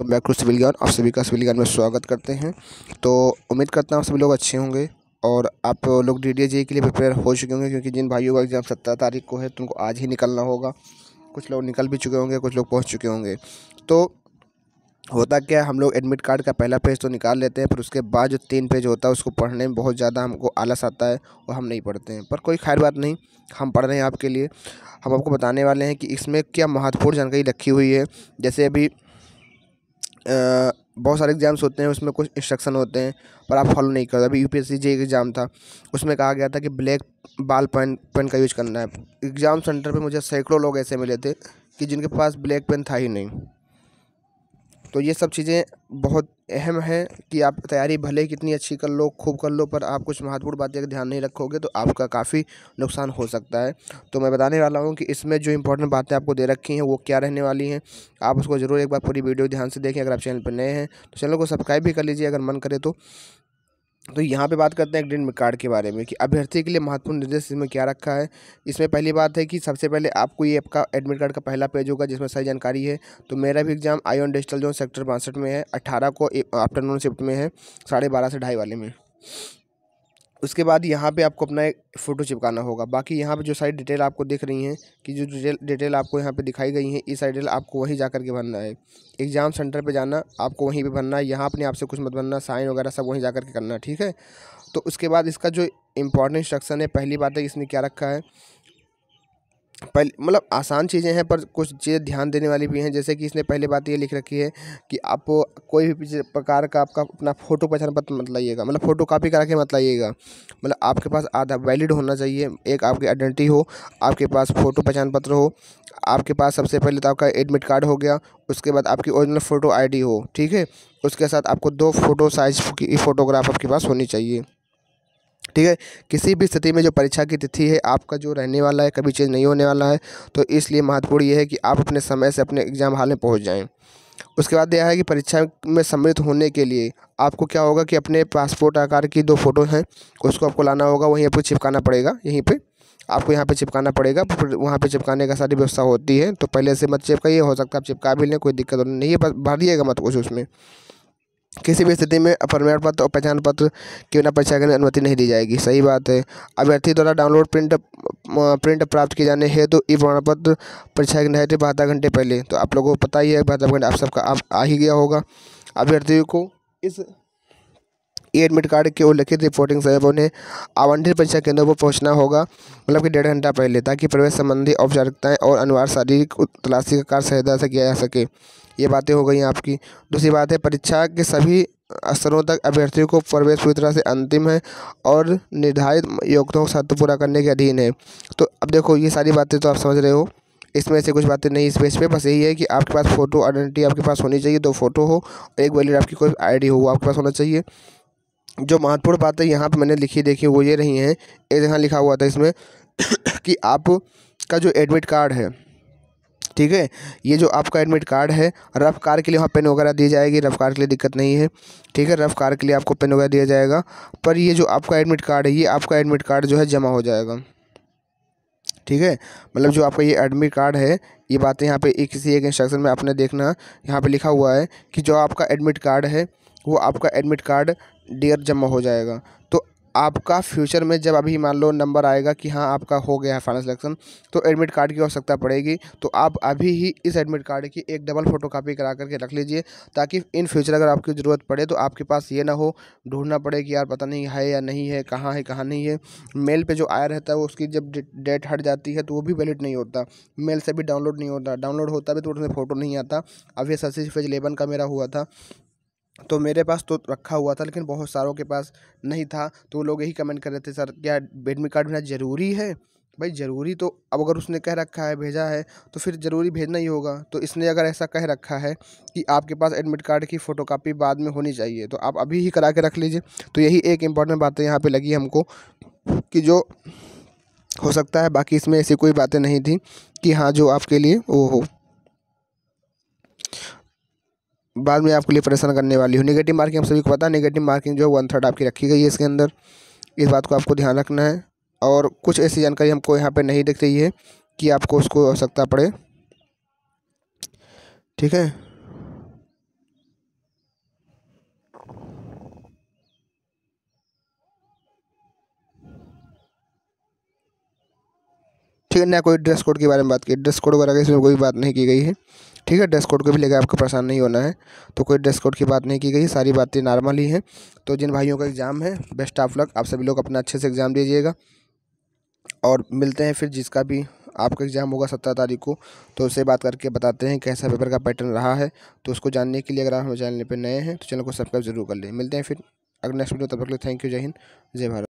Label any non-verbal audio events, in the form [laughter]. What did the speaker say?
तो back to civil ज्ञान आप सभी का सिविल ज्ञान में स्वागत करते हैं तो उम्मीद करता हूँ सभी लोग अच्छे होंगे और आप लोग डी डी के लिए प्रिपेयर हो चुके होंगे क्योंकि जिन भाइयों का एग्ज़ाम सत्रह तारीख को है तो उनको आज ही निकलना होगा कुछ लोग निकल भी चुके होंगे कुछ लोग पहुँच चुके होंगे तो होता क्या हम लोग एडमिट कार्ड का पहला पेज तो निकाल लेते हैं पर उसके बाद जो तीन पेज होता है उसको पढ़ने में बहुत ज़्यादा हमको आलस आता है और हम नहीं पढ़ते हैं पर कोई खैर बात नहीं हम पढ़ रहे हैं आपके लिए हम आपको बताने वाले हैं कि इसमें क्या महत्वपूर्ण जानकारी रखी हुई है जैसे अभी बहुत सारे एग्ज़ाम्स होते हैं उसमें कुछ इंस्ट्रक्शन होते हैं पर आप फॉलो नहीं करते अभी यूपीएससी जे एग्ज़ाम था उसमें कहा गया था कि ब्लैक बाल पेन पेन का यूज़ करना है एग्ज़ाम सेंटर पे मुझे सैकड़ों लोग ऐसे मिले थे कि जिनके पास ब्लैक पेन था ही नहीं तो ये सब चीज़ें बहुत अहम है कि आप तैयारी भले कितनी अच्छी कर लो खूब कर लो पर आप कुछ महत्वपूर्ण बातें ध्यान नहीं रखोगे तो आपका काफ़ी नुकसान हो सकता है तो मैं बताने वाला हूँ कि इसमें जो इंपॉर्टेंट बातें आपको दे रखी हैं वो क्या रहने वाली हैं आप उसको ज़रूर एक बार पूरी वीडियो ध्यान से देखें अगर आप चैनल पर नए हैं तो चैनल को सब्सक्राइब भी कर लीजिए अगर मन करे तो तो यहाँ पे बात करते हैं ग्रीन कार्ड के बारे में कि अभ्यर्थी के लिए महत्वपूर्ण निर्देश इसमें क्या रखा है इसमें पहली बात है कि सबसे पहले आपको ये आपका एडमिट कार्ड का पहला पेज होगा जिसमें सारी जानकारी है तो मेरा भी exam iON digital zone sector बासठ में है अट्ठारह को आफ्टरनून शिफ्ट में है साढ़े बारह से ढाई वाले में उसके बाद यहाँ पे आपको अपना एक फ़ोटो चिपकाना होगा बाकी यहाँ पे जो साइड डिटेल आपको दिख रही हैं कि जो डिटेल डिटेल आपको यहाँ पे दिखाई गई हैं सारी डिटेल आपको वहीं जा कर के भरना है एग्ज़ाम सेंटर पे जाना आपको वहीं पे भरना है यहाँ अपने आपसे कुछ मत भरना साइन वगैरह सब वहीं जा कर के करना ठीक है तो उसके बाद इसका जो इम्पोर्टेंट इंस्ट्रक्शन है पहली बात है इसने क्या रखा है पहले मतलब आसान चीज़ें हैं पर कुछ चीज़ें ध्यान देने वाली भी हैं जैसे कि इसने पहले बात ये लिख रखी है कि आप कोई भी प्रकार का आपका अपना फ़ोटो पहचान पत्र मत लाइएगा मतलब फ़ोटो कापी करा के मत लाइएगा मतलब आपके पास आधा वैलिड होना चाहिए एक आपकी आइडेंटिटी हो आपके पास फ़ोटो पहचान पत्र हो आपके पास सबसे पहले तो आपका एडमिट कार्ड हो गया उसके बाद आपकी ओरिजिनल फ़ोटो आई हो ठीक है उसके साथ आपको दो फ़ोटो साइज़ की फ़ोटोग्राफ आपके पास होनी चाहिए ठीक है किसी भी स्थिति में जो परीक्षा की तिथि है आपका जो रहने वाला है कभी चेंज नहीं होने वाला है तो इसलिए महत्वपूर्ण ये है कि आप अपने समय से अपने एग्ज़ाम हाल में पहुँच जाएँ उसके बाद यह है कि परीक्षा में सम्मिलित होने के लिए आपको क्या होगा कि अपने पासपोर्ट आकार की दो फ़ोटो हैं उसको आपको लाना होगा वहीं पर चिपकाना पड़ेगा यहीं पर आपको यहाँ पे चिपकाना पड़ेगा फिर वहाँ पे चिपकाने का सारी व्यवस्था होती है तो पहले से मत चिपकाइए हो सकता है आप चिपका भी लें कोई दिक्कत नहीं है बस भरिएगा मत कुछ उसमें किसी भी स्थिति में प्रमाण पत्र और पहचान पत्र के बिना परीक्षा करने अनुमति नहीं दी जाएगी सही बात है अभ्यर्थी द्वारा डाउनलोड प्रिंट प्रिंट प्राप्त किए जाने हेतु तो ई प्रमाण पत्र परीक्षा के निर्धारित बहत्तर घंटे पहले तो आप लोगों को पता ही है बहत्तर घंटे आप सबका आप आ ही गया होगा अभ्यर्थियों को इस ई एडमिट कार्ड के उल्लिखित रिपोर्टिंग से उन्हें आवंटित परीक्षा केंद्रों पर पहुंचना होगा मतलब कि डेढ़ घंटा पहले ताकि प्रवेश संबंधी औपचारिकताएँ और अनिवार्य शारीरिक तलाशी का कार्य सहायता से किया जा सके ये बातें हो गई आपकी दूसरी बात है परीक्षा के सभी स्तरों तक अभ्यर्थियों को प्रवेश पूरी तरह से अंतिम है और निर्धारित योग्यताओं के शर्त पूरा करने के अधीन है तो अब देखो ये सारी बातें तो आप समझ रहे हो इसमें से कुछ बातें नहीं इस पेज पे बस यही है कि आपके पास फ़ोटो आइडेंटिटी आपके पास होनी चाहिए दो फोटो हो और एक वैलिड आपकी कोई आईडी हो वो आपके पास होना चाहिए जो महत्वपूर्ण बातें यहाँ पर मैंने लिखी देखी वो ये रही हैं यहाँ लिखा हुआ था इसमें [coughs] कि आपका जो एडमिट कार्ड है ठीक है ये जो आपका एडमिट कार्ड है रफ कार के लिए वहाँ पेन वगैरह दी जाएगी रफ कार के लिए दिक्कत नहीं है ठीक है रफ कार के लिए आपको पेन वगैरह दिया जाएगा पर ये जो आपका एडमिट कार्ड है ये आपका एडमिट कार्ड जो है जमा हो जाएगा ठीक है मतलब जो आपका ये एडमिट कार्ड है ये बातें यहाँ पे एक किसी एक इंस्ट्रक्शन में आपने देखना यहाँ पे लिखा हुआ है कि जो आपका एडमिट कार्ड है वो आपका एडमिट कार्ड डियर जमा हो जाएगा तो आपका फ्यूचर में जब अभी मान लो नंबर आएगा कि हाँ आपका हो गया है फाइनल सिलेक्शन तो एडमिट कार्ड की आवश्यकता पड़ेगी तो आप अभी ही इस एडमिट कार्ड की एक डबल फोटो कापी करा करके रख लीजिए ताकि इन फ्यूचर अगर आपकी ज़रूरत पड़े तो आपके पास ये ना हो ढूंढना पड़े कि यार पता नहीं है या नहीं है कहाँ है कहाँ नहीं है मेल पर जो आया रहता है उसकी जब डेट हट जाती है तो वो भी वैलिड नहीं होता मेल से भी डाउनलोड नहीं होता डाउनलोड होता भी तो उसमें फ़ोटो नहीं आता अभी ये सर का मेरा हुआ था तो मेरे पास तो रखा हुआ था लेकिन बहुत सारों के पास नहीं था तो वो लोग यही कमेंट कर रहे थे सर क्या एडमिट कार्ड भेजना ज़रूरी है भाई ज़रूरी तो अब अगर उसने कह रखा है भेजा है तो फिर ज़रूरी भेजना ही होगा तो इसने अगर ऐसा कह रखा है कि आपके पास एडमिट कार्ड की फ़ोटोकॉपी बाद में होनी चाहिए तो आप अभी ही करा के रख लीजिए तो यही एक इम्पॉर्टेंट बातें यहाँ पे लगी हमको कि जो हो सकता है बाकी इसमें ऐसी कोई बातें नहीं थी कि हाँ जो आपके लिए वो हो बाद में आपके लिए परेशान करने वाली हूँ निगेटिव मार्किंग हम सभी को पता है निगेटिव मार्किंग जो है वन थर्ड आपकी रखी गई है इसके अंदर इस बात को आपको ध्यान रखना है और कुछ ऐसी जानकारी हमको यहाँ पर नहीं दिख रही है कि आपको उसको आवश्यकता पड़े ठीक है ठीक है ना कोई ड्रेस कोड के बारे में बात की ड्रेस कोड वगैरह की इसमें कोई बात नहीं की गई है ठीक है ड्रेस कोड को भी लेकर आपको परेशान नहीं होना है तो कोई ड्रेस कोड की बात नहीं की गई सारी बातें नॉर्मल ही हैं तो जिन भाइयों का एग्ज़ाम है बेस्ट ऑफ लक आप सभी लोग अपना अच्छे से एग्ज़ाम दीजिएगा और मिलते हैं फिर जिसका भी आपका एग्ज़ाम होगा सत्रह तारीख को तो उससे बात करके बताते हैं कैसा पेपर का पैटर्न रहा है तो उसको जानने के लिए अगर आप हमारे चैनल पर नए हैं तो चैनल को सब्सक्राइब जरूर कर लें मिलते हैं फिर अगर नेक्स्ट वीडियो तब तक थैंक यू जय हिंद जय भारत